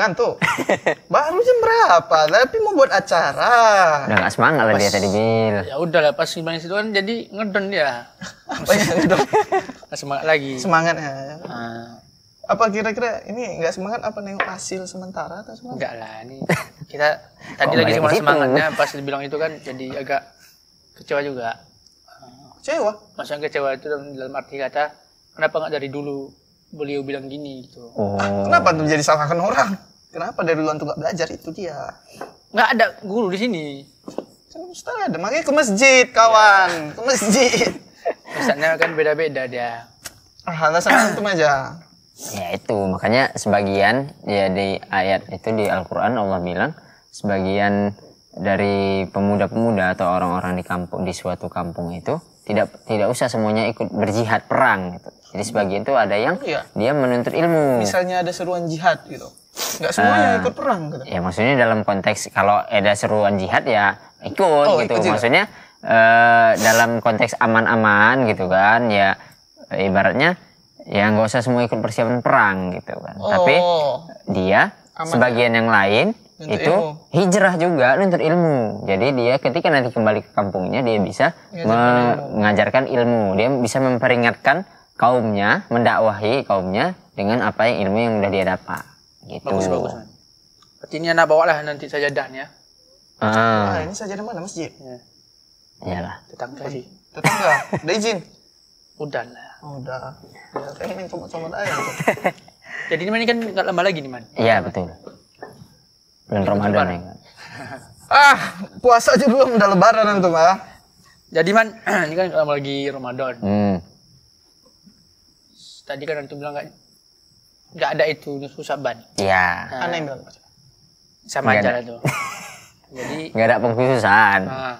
ngantuk. Baru jam berapa? Tapi mau buat acara. Udah gak semangat lah dia tadi, Bil. Ya udah lah, pas gimana situ kan jadi ngedon dia. Apa oh, ya ngedon? Gak semangat lagi. Semangat ya. Ah. Apa kira-kira ini nggak semangat apa nih hasil sementara atau semangat? Enggak lah, ini kita tadi lagi semangat semangatnya pas dibilang itu kan jadi agak kecewa juga. Kecewa? Maksudnya kecewa itu dalam, dalam arti kata kenapa nggak dari dulu beliau bilang gini gitu. Oh. Kenapa tuh jadi salahkan orang? Kenapa dari duluan tuh gak belajar itu dia? Gak ada guru di sini. Kan ustaz ada, makanya ke masjid kawan, ya. ke masjid. Ustaznya kan beda-beda dia. alasan untuk aja. Ya itu, makanya sebagian ya di ayat itu di Al-Qur'an Allah bilang sebagian dari pemuda-pemuda atau orang-orang di kampung di suatu kampung itu tidak tidak usah semuanya ikut berjihad perang gitu. Jadi sebagian itu ada yang ya. dia menuntut ilmu. Misalnya ada seruan jihad gitu nggak semuanya uh, ikut perang gitu. ya maksudnya dalam konteks kalau ada seruan jihad ya ikut oh, gitu ikut maksudnya uh, dalam konteks aman-aman gitu kan ya ibaratnya ya nggak usah semua ikut persiapan perang gitu kan oh, tapi dia aman. sebagian ya? yang lain itu ilmu. hijrah juga untuk ilmu. Jadi dia ketika nanti kembali ke kampungnya dia bisa mengajarkan ilmu. Dia bisa memperingatkan kaumnya, mendakwahi kaumnya dengan apa yang ilmu yang sudah dia dapat. Gitu. Bagus bagus. Berarti ini anak bawa lah nanti ya. Ah. ah ini sajadah mana masjid? Ya. Iyalah. Tetangga sih. Tetangga. Udah izin. Udah lah. Oh, udah. Udah ya, ini cuma comot-comot aja. Jadi ini kan gak lama lagi nih man. Iya betul. Bulan Ramadan ya. ah puasa aja belum udah lebaran itu Pak. Jadi man ini kan lama lagi Ramadan. Hmm. Tadi kan antum bilang gak nggak ada itu susah saban. Iya. Nah, Aneh bilang sama aja lah Jadi nggak ada pengkhususan. Nah.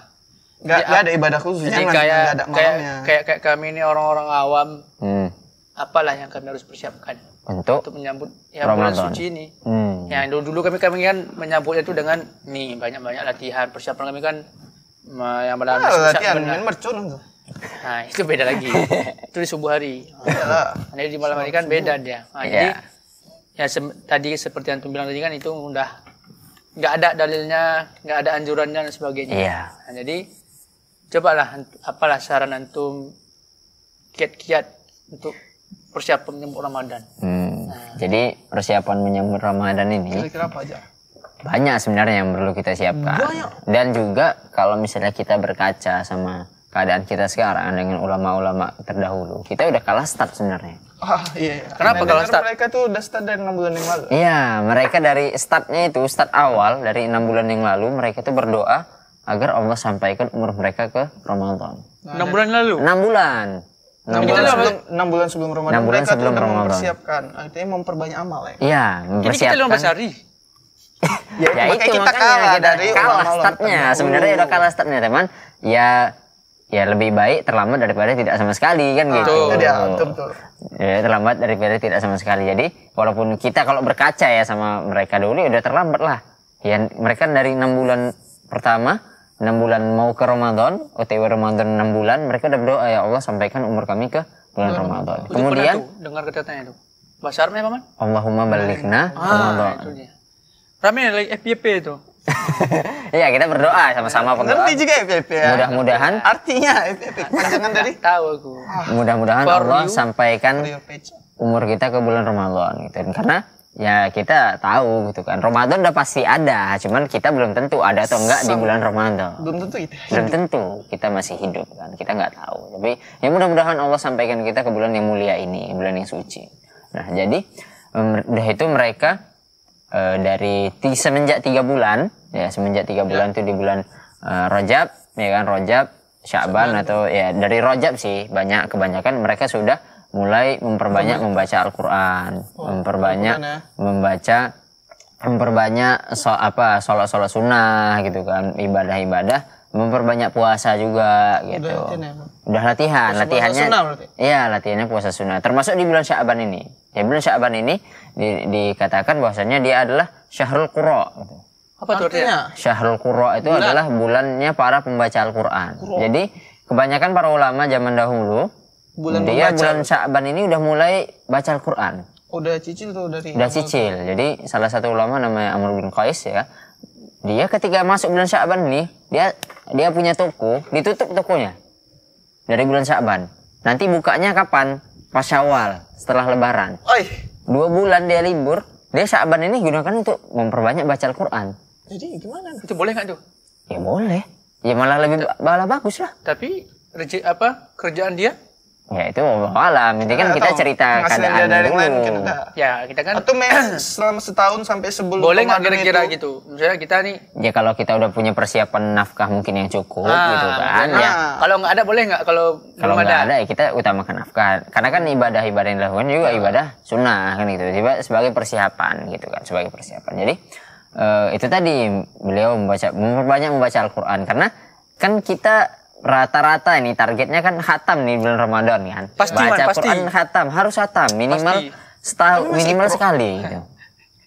nggak nah, ada ibadah khusus. Jadi kayak kayak, ada kayak kayak kayak kami ini orang-orang awam. Hmm. Apalah yang kami harus persiapkan untuk, untuk menyambut ya bulan suci ini. Hmm. Ya, yang dulu, dulu kami kami kan menyambutnya itu dengan nih banyak-banyak latihan persiapan kami kan yang pada ah, latihan mercon tuh. Nah, itu beda lagi. itu di subuh hari. Nah, di malam hari kan beda dia. Nah, yeah. Jadi ya se tadi seperti yang bilang tadi kan itu udah nggak ada dalilnya, nggak ada anjurannya dan sebagainya. Yeah. Nah, jadi cobalah apalah saran antum kiat-kiat untuk persiapan menyambut Ramadan. Hmm. Nah. Jadi persiapan menyambut Ramadan ini kira-kira apa aja? Banyak sebenarnya yang perlu kita siapkan. Dan juga kalau misalnya kita berkaca sama keadaan kita sekarang dengan ulama-ulama terdahulu kita udah kalah start sebenarnya oh, iya, iya. kenapa kalah start mereka tuh udah start dari enam bulan yang lalu iya mereka dari startnya itu start awal dari enam bulan yang lalu mereka tuh berdoa agar Allah sampaikan umur mereka ke Ramadan nah, enam bulan lalu enam bulan enam bulan sebelum enam bulan sebelum Ramadan 6 bulan sebelum tuh mempersiapkan artinya memperbanyak amal ya iya mempersiapkan jadi kita lomba cari. ya, ya itu, ya, makanya kita kalah dari kalah startnya sebenarnya udah kalah startnya teman ya ya lebih baik terlambat daripada tidak sama sekali kan gitu. Iya, betul. Ya, betul. Ya, terlambat daripada tidak sama sekali. Jadi walaupun kita kalau berkaca ya sama mereka dulu ya udah terlambat lah. Ya mereka dari enam bulan pertama enam bulan mau ke Ramadan, OTW Ramadan enam bulan, mereka udah berdoa ya Allah sampaikan umur kami ke bulan hmm. Ramadan. Udah Kemudian tuh, dengar kata-katanya itu. Bahasa Arabnya apa, Man? Allahumma balikna ah, Ramadan. Itu dia. lagi like itu. Iya kita berdoa sama-sama pengen Ngerti juga FFP ya, ya. Mudah-mudahan. Artinya FFP. Jangan dari Tahu aku. Mudah-mudahan Allah you, sampaikan umur kita ke bulan Ramadan gitu. Karena ya kita tahu gitu kan Ramadan udah pasti ada cuman kita belum tentu ada atau enggak di bulan Ramadan belum tentu itu belum tentu kita masih hidup kan kita nggak tahu tapi ya mudah-mudahan Allah sampaikan kita ke bulan yang mulia ini bulan yang suci nah jadi udah itu mereka uh, dari semenjak tiga bulan ya semenjak tiga bulan itu ya. di bulan uh, eh, Rojab ya kan Rojab Syaban atau ya dari Rojab sih banyak kebanyakan mereka sudah mulai memperbanyak membaca Al-Qur'an, oh, memperbanyak ya. membaca memperbanyak so, apa sholat sholat sunnah gitu kan, ibadah-ibadah memperbanyak puasa juga gitu. Udah latihan ya? Udah latihan, puasa latihannya. Puasa Iya, latihannya puasa sunnah. Termasuk di bulan Syaban ini. di bulan Syaban ini di, dikatakan bahwasanya dia adalah Syahrul Qura gitu. Apa itu artinya? Syahrul Qura itu Bila. adalah bulannya para pembaca Al-Qur'an. Jadi kebanyakan para ulama zaman dahulu bulan dia membaca. bulan Syaban ini udah mulai baca Al-Qur'an. Udah cicil tuh dari Udah cicil. Jadi salah satu ulama namanya Amr bin Qais ya. Dia ketika masuk bulan Syaban ini dia dia punya toko, ditutup tokonya dari bulan syakban. Nanti bukanya kapan? Pas Syawal, setelah Lebaran. Oi. Dua bulan dia libur, dia syakban ini gunakan untuk memperbanyak baca Al-Quran. Jadi gimana? Itu boleh nggak tuh? Ya boleh. Ya malah lebih malah bagus lah. Tapi apa kerjaan dia Ya itu mau alam, ini kan kita cerita keadaan dari dulu. Kan ya kita kan. Atau selama setahun sampai sebelum Boleh nggak kira-kira gitu? Misalnya kita nih. Ya kalau kita udah punya persiapan nafkah mungkin yang cukup ah, gitu kan. Nah. Ya. Ah. Kalau nggak ada boleh nggak kalau kalau nggak ada. ada ya kita utamakan nafkah. Karena kan ibadah ibadah yang dilakukan juga ah. ibadah sunnah kan gitu. Sebagai persiapan gitu kan, sebagai persiapan. Jadi uh, itu tadi beliau membaca memperbanyak membaca Al-Quran karena kan kita rata-rata ini targetnya kan khatam nih bulan Ramadan kan. Pasti, Baca man, pasti. Quran khatam, harus khatam minimal setahun minimal pro. sekali gitu.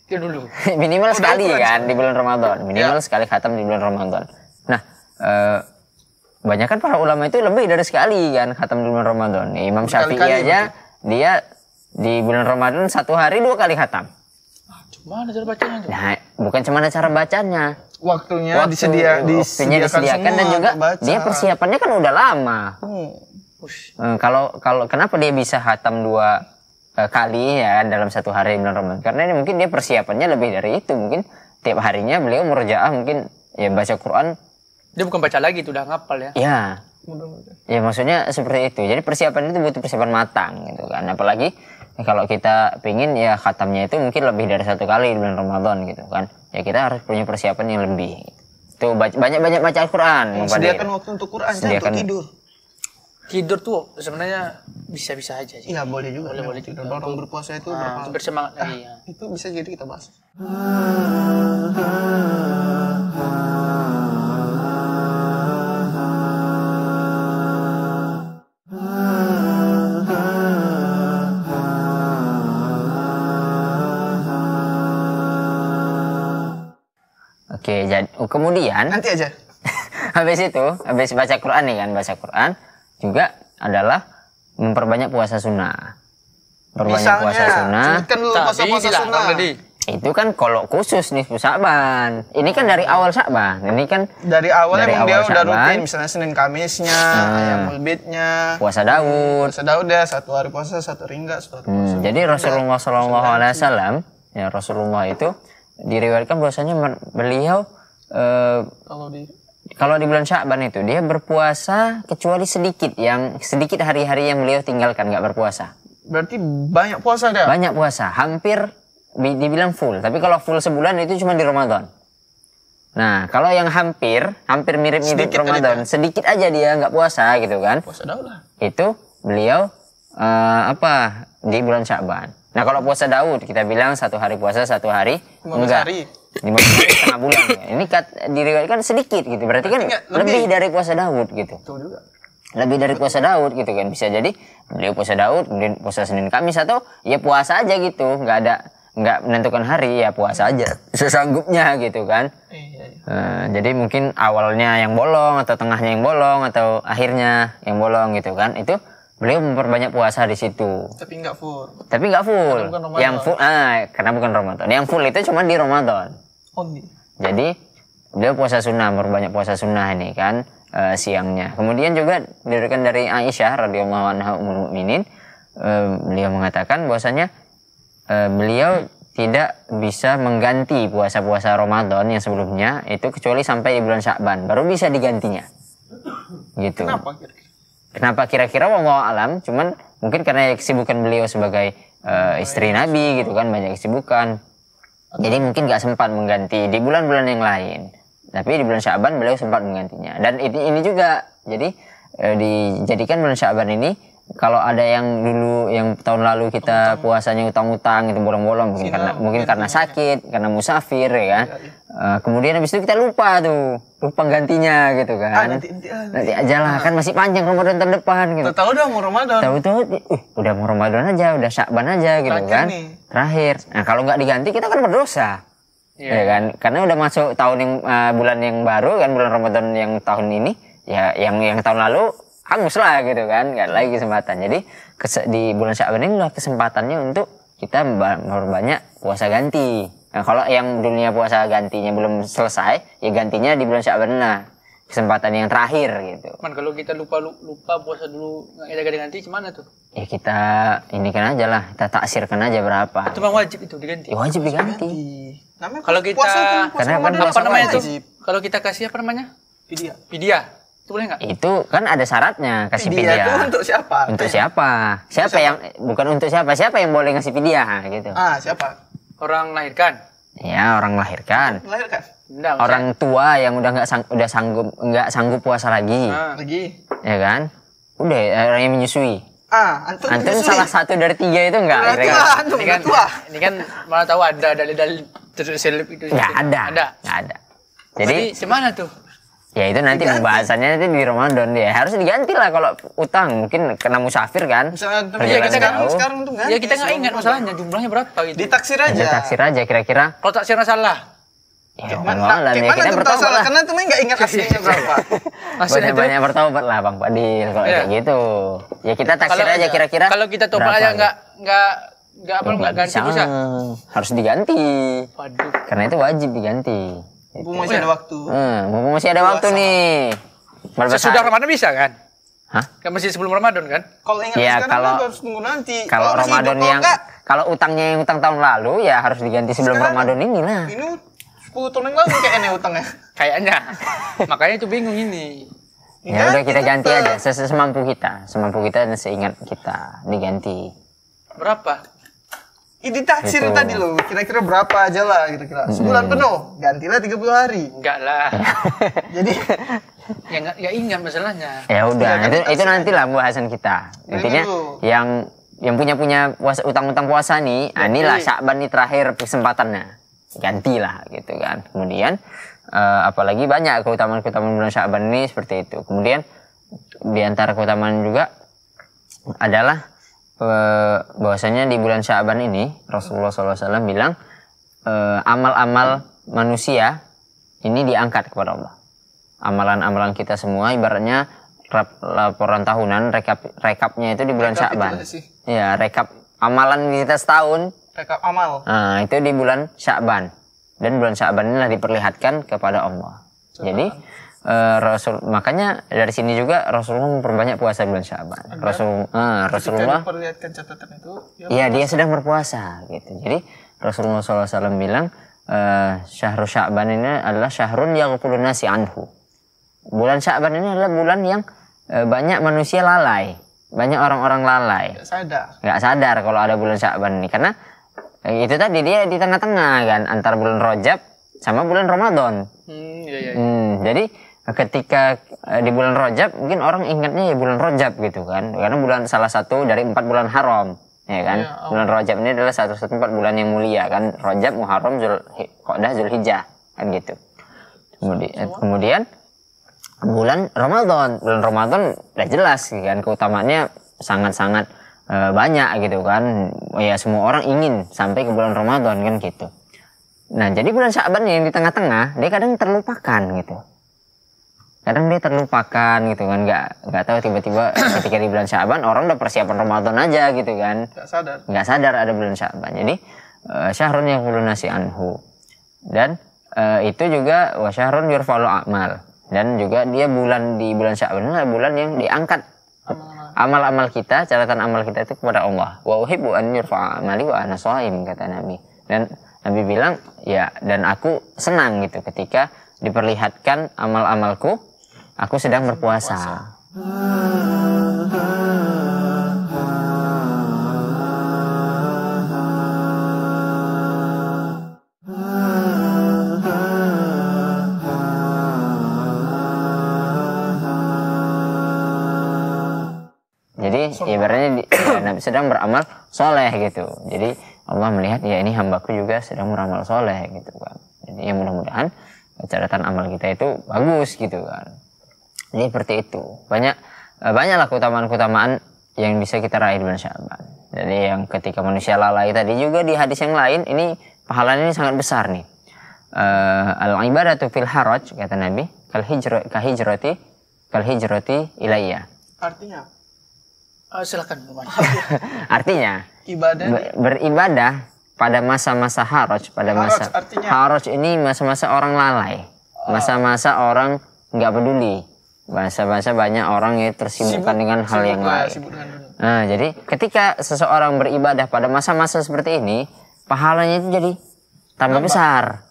Itu dulu. minimal oh, sekali kan sekali. di bulan Ramadan, ya. minimal ya. sekali khatam di bulan Ramadan. Nah, eh banyak kan para ulama itu lebih dari sekali kan khatam di bulan Ramadan. Nih, Imam Syafi'i aja dia di bulan Ramadan satu hari dua kali khatam. Nah, ada cara bacanya? Nah, bukan cuma cara bacanya, waktunya Waktu, disedia, disediakan, disediakan semua, dan juga baca. dia persiapannya kan udah lama. Hmm. hmm. kalau kalau kenapa dia bisa hatam dua uh, kali ya dalam satu hari bulan Ramadan? Karena ini mungkin dia persiapannya lebih dari itu. Mungkin tiap harinya beliau merjaah mungkin ya baca Quran. Dia bukan baca lagi itu udah ngapal ya. Iya. Ya maksudnya seperti itu. Jadi persiapan itu butuh persiapan matang gitu kan. Apalagi kalau kita pingin ya khatamnya itu mungkin lebih dari satu kali bulan Ramadan gitu kan ya kita harus punya persiapan yang lebih itu banyak banyak baca Al-Quran sediakan waktu untuk Quran sediakan untuk tidur tidur tuh sebenarnya bisa-bisa aja sih. Iya boleh juga. Boleh boleh juga. Tidur. Orang berpuasa itu ah, bersemangat ah, iya. Itu bisa jadi kita bahas. Ah, ah, ah, kemudian nanti aja. habis itu, habis baca Quran nih kan, baca Quran juga adalah memperbanyak puasa sunnah. Memperbanyak puasa sunnah. tapi Itu kan kalau khusus nih Sa'ban. Ini kan dari awal Sa'ban. Ini kan dari awal dari emang awal dia udah rutin misalnya Senin Kamisnya, hmm. ayam puasa Daud. Puasa Daud ya satu hari puasa, satu ringga, satu hari hmm, puasa. Jadi Rasulullah sallallahu alaihi wasallam ya Rasulullah itu diriwayatkan bahwasanya beliau Eh, kalau di kalau di bulan Syakban itu dia berpuasa kecuali sedikit yang sedikit hari-hari yang beliau tinggalkan nggak berpuasa. Berarti banyak puasa dia? Banyak puasa, hampir dibilang full. Tapi kalau full sebulan itu cuma di Ramadan. Nah, kalau yang hampir, hampir mirip-mirip Ramadan, aja. sedikit aja dia nggak puasa gitu kan? Puasa Daud Itu beliau uh, apa di bulan Syakban. Nah, kalau puasa Daud kita bilang satu hari puasa, satu hari enggak. Hari lima setengah bulan ya. ini kat, diriwayatkan sedikit gitu berarti kan lebih. lebih dari puasa Daud gitu juga. lebih dari puasa Daud gitu kan bisa jadi beliau puasa Daud kemudian puasa Senin Kamis atau ya puasa aja gitu nggak ada nggak menentukan hari ya puasa aja sesanggupnya gitu kan iya, iya. Nah, jadi mungkin awalnya yang bolong atau tengahnya yang bolong atau akhirnya yang bolong gitu kan itu beliau memperbanyak puasa di situ. Tapi nggak full. Tapi nggak full. yang full, ah, karena bukan Ramadan. Yang full itu cuma di Ramadan. Jadi dia puasa sunnah, berbanyak puasa sunnah ini kan e, siangnya. Kemudian juga diberikan dari Aisyah radhiyallahu anha ummul mukminin e, eh, beliau mengatakan bahwasanya e, beliau tidak bisa mengganti puasa-puasa Ramadan yang sebelumnya itu kecuali sampai di bulan Syakban baru bisa digantinya. Gitu. Kenapa kira-kira? Kenapa kira-kira alam, cuman mungkin karena kesibukan beliau sebagai uh, istri Nabi gitu kan banyak kesibukan jadi mungkin nggak sempat mengganti di bulan-bulan yang lain. Tapi di bulan Syaban beliau sempat menggantinya. Dan ini, ini juga jadi e, dijadikan bulan Syaban ini kalau ada yang dulu yang tahun lalu kita utang. puasanya utang-utang itu bolong-bolong mungkin karena mungkin karena iya, iya, iya. sakit, karena musafir ya ya. Eh, kemudian habis itu kita lupa tuh lupa gantinya gitu kan ah, nanti, nanti, ah, nanti iya. aja lah kan ah. masih panjang Ramadan tahun depan gitu tahu udah mau Ramadan tahu tuh uh, udah mau Ramadan aja udah Syakban aja gitu terakhir kan nih. terakhir nah kalau nggak diganti kita kan berdosa yeah. ya kan karena udah masuk tahun yang uh, bulan yang baru kan bulan Ramadan yang tahun ini ya yang yang tahun lalu hangus lah gitu kan nggak lagi kesempatan jadi di bulan Syakban ini lah kesempatannya untuk kita memperbanyak puasa ganti Nah, kalau yang dunia puasa gantinya belum selesai, ya gantinya di bulan Syaban nah kesempatan yang terakhir gitu. Man kalau kita lupa lupa puasa dulu nggak ada ganti gimana tuh? Ya kita ini kan aja lah, kita taksirkan aja berapa. Itu mah wajib itu diganti. Ya, wajib diganti. Kalau kita puasa puasa karena kan apa namanya Kalau kita kasih apa namanya? Pidia. Pidia. Itu boleh nggak? Itu kan ada syaratnya kasih pidia. Pidia itu untuk siapa? Untuk siapa? Siapa, siapa yang bukan untuk siapa? Siapa yang boleh ngasih pidia gitu? Ah, siapa? Orang melahirkan? Ya, orang melahirkan. Melahirkan? orang tua yang udah nggak sang, udah sanggup nggak sanggup puasa lagi. Ah. Ya kan? Udah orang eh, yang menyusui. Ah, antum, antum salah satu dari tiga itu enggak? Udah tua, antum ini kan, tua. Ini kan mana tahu ada dalil-dalil terselip itu. Enggak ada. Ada. Enggak ada. Jadi, Jadi semana tuh? Ya itu nanti diganti. pembahasannya nanti di Ramadan ya. Harus diganti lah kalau utang mungkin kena musafir kan. Misalnya ya kita kan sekarang untung ganti. Ya kita nggak ya, ingat masalahnya jumlahnya berapa itu. Ditaksir ya, aja. Ya, ditaksir aja kira-kira. Kalau taksirnya salah. Ya, gimana, malam, gimana ya, kita bertobat lah. Karena tuh nggak ingat aslinya berapa. Maksudnya banyak bertobat lah Bang Fadil kalau ya. kayak iya. gitu. Ya kita taksir aja kira-kira. Kalau kita tobat aja nggak nggak nggak apa nggak ganti bisa. Harus diganti. Waduh. Karena itu wajib diganti. Mumpung masih ada waktu. Hmm, masih ada waktu nih. Berbesar. Sesudah Ramadan bisa kan? Hah? Kan masih sebelum Ramadan kan? Kalau ingat ya, sekarang kalau, kan harus nunggu nanti. Kalau, kalau Ramadan hidup, yang kalau utangnya yang utang tahun lalu ya harus diganti sebelum sekarang, Ramadan ini lah. Ini 10 tahun yang lalu kayaknya utangnya. kayaknya. Makanya itu bingung ini. Ya, udah kita ganti aja eh, Ses semampu kita, semampu kita dan seingat kita diganti. Berapa? Itu taksir gitu. tadi loh, kira-kira berapa aja lah kira-kira. Hmm. Sebulan penuh, gantilah tiga puluh hari. Enggak lah. Jadi ya enggak ya ingat masalahnya. Ya udah, itu, itu nanti lah bahasan kita. Intinya Lalu. yang yang punya punya puasa utang-utang puasa nih, ya, inilah Syakban nih terakhir kesempatannya. Gantilah gitu kan. Kemudian uh, apalagi banyak keutamaan-keutamaan bulan Syakban ini seperti itu. Kemudian di antara keutamaan juga adalah Eh, bahwasanya di bulan Syaban ini Rasulullah SAW bilang eh, amal-amal manusia ini diangkat kepada Allah. Amalan-amalan kita semua ibaratnya rap laporan tahunan rekap rekapnya itu di bulan Syaban. Ya, rekap amalan kita setahun. Rekap amal. Nah, itu di bulan Syaban. Dan bulan Syaban inilah diperlihatkan kepada Allah. Jadi uh, Rasul makanya dari sini juga Rasulullah memperbanyak puasa bulan Syaban. Rasul uh, Rasulullah memperlihatkan catatan itu. Iya, dia sedang berpuasa gitu. Jadi Rasulullah SAW bilang uh, syahrul Syaban ini adalah syahrul yang nasi anhu. Bulan Syaban ini adalah bulan yang uh, banyak manusia lalai, banyak orang-orang lalai. Gak sadar. Gak sadar kalau ada bulan Syaban ini karena itu tadi dia di tengah-tengah kan antar bulan Rojab sama bulan Ramadan. Hmm, iya, iya. iya. Hmm, jadi ketika eh, di bulan Rojab mungkin orang ingatnya ya bulan Rojab gitu kan karena bulan salah satu dari empat bulan haram ya kan ya, oh. bulan Rojab ini adalah satu satu empat bulan yang mulia kan Rojab Muharram Zul Qodah Zulhijjah kan gitu kemudian eh, kemudian bulan Ramadan bulan Ramadan udah jelas kan keutamanya sangat-sangat e, banyak gitu kan ya semua orang ingin sampai ke bulan Ramadan kan gitu nah jadi bulan Syaban yang di tengah-tengah dia kadang terlupakan gitu kadang dia terlupakan gitu kan nggak nggak tahu tiba-tiba ketika di bulan Syaban orang udah persiapan Ramadan aja gitu kan nggak sadar nggak sadar ada bulan Syaban jadi uh, syahrun yang nasi anhu dan uh, itu juga wa syahrun yurfalu amal dan juga dia bulan di bulan Syaban adalah bulan yang diangkat amal-amal kita catatan amal kita itu kepada Allah wa uhibbu an yurfa amali wa ana kata Nabi dan Nabi bilang ya dan aku senang gitu ketika diperlihatkan amal-amalku Aku sedang berpuasa. Jadi ibaratnya ya, Nabi sedang beramal soleh gitu. Jadi Allah melihat ya ini hambaku juga sedang beramal soleh gitu kan. Jadi ya mudah-mudahan catatan amal kita itu bagus gitu kan. Jadi seperti itu. Banyak eh, banyaklah keutamaan-keutamaan yang bisa kita raih di bulan Jadi yang ketika manusia lalai tadi juga di hadis yang lain ini pahalanya ini sangat besar nih. Uh, eh, al ibadatu fil haraj kata Nabi kal hijrati kal hijrati kal hijrati ilayya. Artinya uh, silakan Artinya ibadah ber, beribadah pada masa-masa haraj pada haraj, masa artinya... haraj ini masa-masa orang lalai, oh. masa-masa orang nggak peduli bahasa-bahasa banyak orang ya tersibukkan sibuk, dengan hal sibuk, yang lain. Nah, jadi ketika seseorang beribadah pada masa-masa seperti ini, pahalanya itu jadi tambah besar.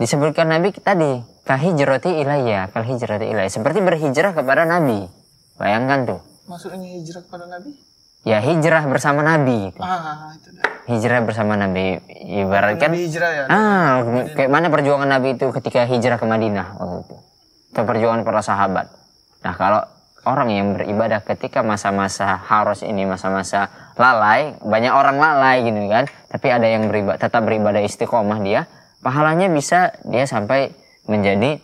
Disebutkan Nabi tadi, kahijrati ilayya, kahijrati ilayya. Seperti berhijrah kepada Nabi. Bayangkan tuh. Maksudnya hijrah kepada Nabi? Ya hijrah bersama Nabi. Ah, ah, ah, itu dah. Hijrah bersama Nabi. Ibaratkan. Nabi hijrah ya. Ah, kayak mana perjuangan Nabi itu ketika hijrah ke Madinah waktu itu atau perjuangan para sahabat. Nah kalau orang yang beribadah ketika masa-masa harus ini masa-masa lalai banyak orang lalai gitu kan tapi ada yang beribadah tetap beribadah istiqomah dia pahalanya bisa dia sampai menjadi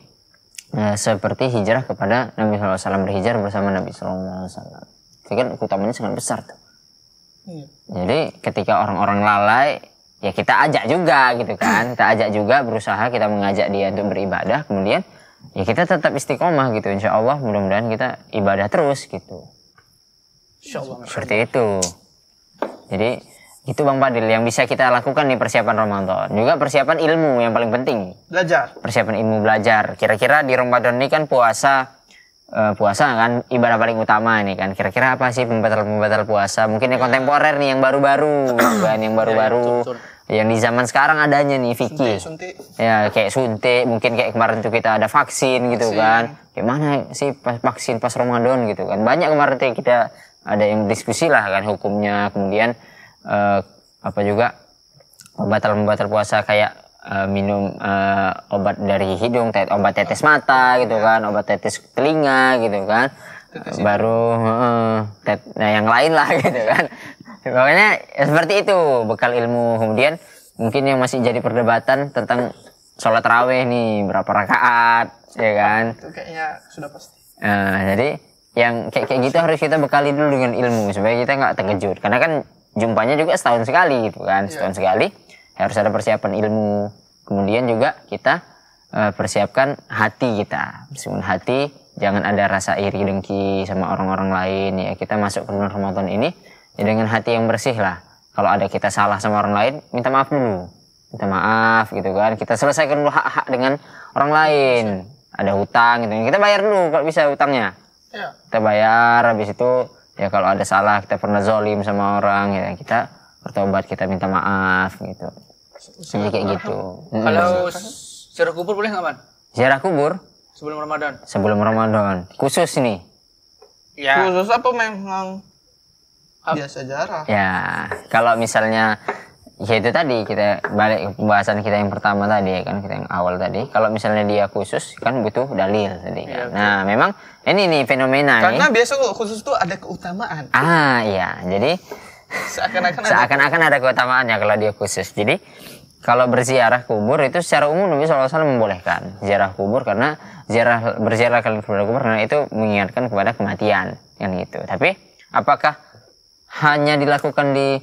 e, seperti hijrah kepada Nabi SAW berhijrah bersama Nabi SAW itu kan utamanya sangat besar tuh iya. jadi ketika orang-orang lalai ya kita ajak juga gitu kan kita ajak juga berusaha kita mengajak dia untuk beribadah kemudian ya kita tetap istiqomah gitu insya Allah mudah-mudahan kita ibadah terus gitu insya Allah. seperti itu jadi itu Bang Fadil yang bisa kita lakukan nih persiapan Ramadan juga persiapan ilmu yang paling penting belajar persiapan ilmu belajar kira-kira di Ramadan ini kan puasa Uh, puasa kan ibadah paling utama nih kan kira-kira apa sih pembatal pembatal puasa mungkin yang kontemporer nih yang baru-baru kan yang ya, ya, baru-baru yang di zaman sekarang adanya nih Vicky suntik, ya kayak suntik mungkin kayak kemarin tuh kita ada vaksin, gitu vaksin. gitu kan gimana sih pas vaksin pas Ramadan gitu kan banyak kemarin tuh kita ada yang diskusi lah kan hukumnya kemudian uh, apa juga pembatal pembatal puasa kayak uh, minum uh, obat dari hidung obat tetes mata gitu ya. kan obat tetes telinga gitu kan ya. baru uh, tet, nah yang lain lah gitu kan makanya ya seperti itu bekal ilmu kemudian mungkin yang masih jadi perdebatan tentang sholat raweh nih berapa rakaat ya kan itu kayaknya sudah pasti nah, jadi yang kayak kayak gitu harus kita bekali dulu dengan ilmu supaya kita nggak terkejut karena kan jumpanya juga setahun sekali gitu kan iya. setahun yeah. sekali harus ada persiapan ilmu kemudian juga kita eh, persiapkan hati kita meskipun hati jangan ada rasa iri dengki sama orang-orang lain ya kita masuk ke bulan Ramadan ini ya dengan hati yang bersih lah kalau ada kita salah sama orang lain minta maaf dulu minta maaf gitu kan kita selesaikan dulu hak-hak dengan orang lain ada hutang gitu kita bayar dulu kalau bisa hutangnya iya. kita bayar habis itu ya kalau ada salah kita pernah zolim sama orang ya kita bertobat kita minta maaf gitu sedikit kayak gitu kalau ziarah kubur boleh nggak man ziarah kubur sebelum ramadan sebelum ramadan khusus nih ya khusus apa memang Biasa sejarah. Ya, kalau misalnya ya itu tadi kita balik pembahasan kita yang pertama tadi kan kita yang awal tadi kalau misalnya dia khusus kan butuh dalil tadi kan? ya, nah memang ini nih fenomena karena nih. biasa khusus tuh ada keutamaan ah iya jadi seakan-akan seakan ada, keutamaannya kalau dia khusus jadi kalau berziarah kubur itu secara umum Nabi SAW membolehkan ziarah kubur karena ziarah berziarah kalian kubur karena itu mengingatkan kepada kematian yang itu tapi apakah hanya dilakukan di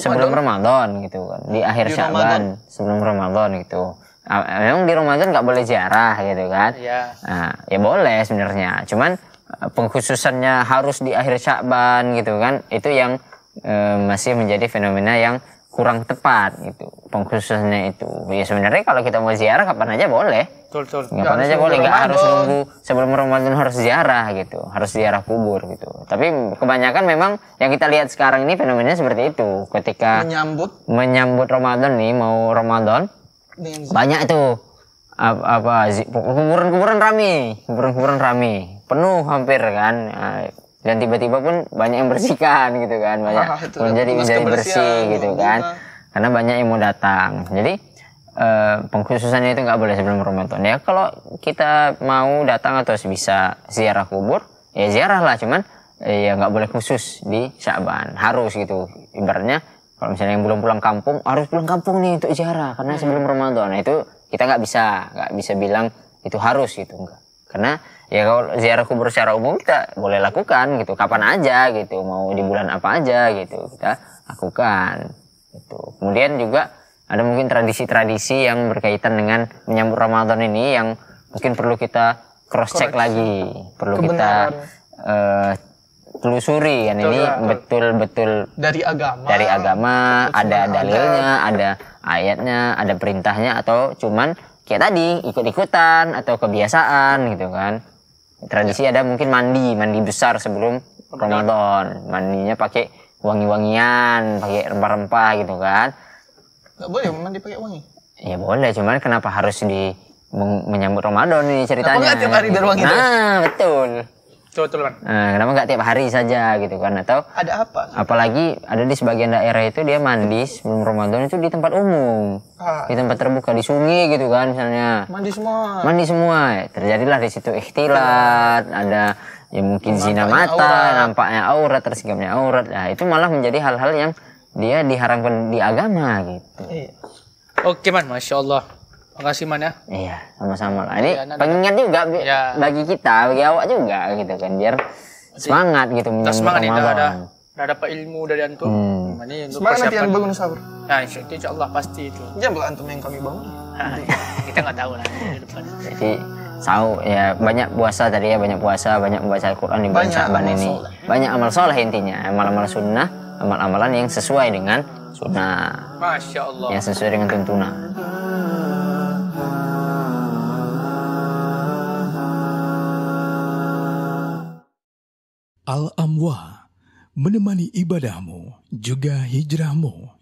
sebelum Ramadan, gitu kan di akhir di Syaban sebelum Ramadan gitu ah, memang di Ramadan nggak boleh ziarah gitu kan ya, nah, ya boleh sebenarnya cuman eh, pengkhususannya harus di akhir Syaban gitu kan itu yang e, masih menjadi fenomena yang kurang tepat gitu pengkhususannya itu ya sebenarnya kalau kita mau ziarah kapan aja boleh kapan ya, aja boleh nggak harus nunggu sebelum Ramadan harus ziarah gitu harus ziarah kubur gitu tapi kebanyakan memang yang kita lihat sekarang ini fenomenanya seperti itu ketika menyambut menyambut Ramadan nih mau Ramadan banyak itu apa, apa kuburan-kuburan rame kuburan-kuburan rame penuh hampir kan nah, dan tiba-tiba pun banyak yang bersihkan gitu kan banyak ah, itu menjadi menjadi bersih gitu kan karena banyak yang mau datang jadi eh, pengkhususannya itu nggak boleh sebelum Ramadan ya kalau kita mau datang atau bisa ziarah kubur ya ziarah lah cuman eh, ya nggak boleh khusus di Syaban harus gitu ibaratnya kalau misalnya yang belum pulang kampung harus pulang kampung nih untuk ziarah karena sebelum hmm. Ramadan nah itu kita nggak bisa nggak bisa bilang itu harus gitu enggak karena ya kalau ziarah kubur secara umum kita boleh lakukan gitu kapan aja gitu mau di bulan apa aja gitu kita lakukan gitu. kemudian juga ada mungkin tradisi-tradisi yang berkaitan dengan menyambut Ramadan ini yang mungkin perlu kita cross check lagi perlu Kebenaran. kita uh, eh, telusuri kan ini betul-betul dari agama dari agama ada dalilnya ada ayatnya ada perintahnya atau cuman kayak tadi ikut-ikutan atau kebiasaan gitu kan tradisi iya. ada mungkin mandi mandi besar sebelum Ramadan mandinya pakai wangi-wangian pakai rempah-rempah gitu kan nggak boleh ya, mandi pakai wangi ya boleh cuman kenapa harus di menyambut Ramadan ini ceritanya kenapa nggak tiap hari biar gitu. nah betul Betul, Nah, kenapa nggak tiap hari saja gitu kan? Atau ada apa? Apalagi ada di sebagian daerah itu dia mandi sebelum Ramadan itu di tempat umum, ah. di tempat terbuka di sungai gitu kan misalnya. Mandi semua. Mandi semua. Terjadilah di situ ikhtilat, ada ya mungkin zina mata, aurat. nampaknya aurat, tersingkapnya aurat. Nah, itu malah menjadi hal-hal yang dia diharamkan di agama gitu. Iya. Oke, Man, Masya Allah. Makasih Man ya. Iya, sama-sama. Ini ya, pengingat juga ya. bagi kita, bagi awak juga gitu kan biar semangat gitu menjaga semangat nih, udah ada udah dapat ilmu dari antum. Hmm. Ini untuk semangat nanti yang bangun sahur. Nah, insya, insya Allah pasti itu. Janganlah iya, antum yang kami bangun. Ah, iya. kita nggak tahu lah di depan. Jadi sahur ya banyak puasa tadi ya banyak puasa banyak membaca Al-Quran di banyak Syaban ini soleh. banyak amal soleh intinya amal-amal sunnah amal-amalan yang sesuai dengan sunnah Masya Allah yang sesuai dengan tuntunan Al-Amwa menemani ibadahmu juga hijrahmu